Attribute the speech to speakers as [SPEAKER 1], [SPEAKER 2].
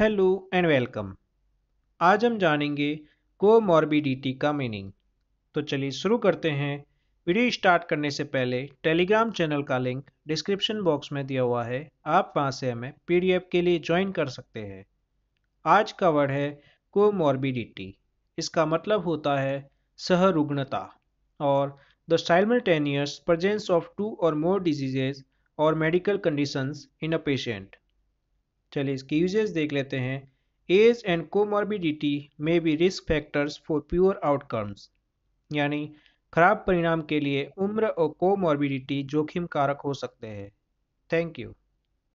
[SPEAKER 1] hello and welcome आज हम जानेंगे कोमॉर्बिडिटी का मीनिंग तो चलिए शुरू करते हैं वीडियो स्टार्ट करने से पहले टेलीग्राम चैनल का लिंक डिस्क्रिप्शन बॉक्स में दिया हुआ है आप वहां से हमें पीडीएफ के लिए ज्वाइन कर सकते हैं आज का वर्ड है कोमॉर्बिडिटी इसका मतलब होता है सहरुग्णता और the simultaneous presence of two or more diseases or medical conditions in a patient चलिए इसकी यूजेज देख लेते हैं एज एंड कोमॉर्बिडिटी में भी risk factors for poor outcomes यानी खराब परिणाम के लिए उम्र और कोमॉर्बिडिटी जोखिम कारक हो सकते हैं थैंक यू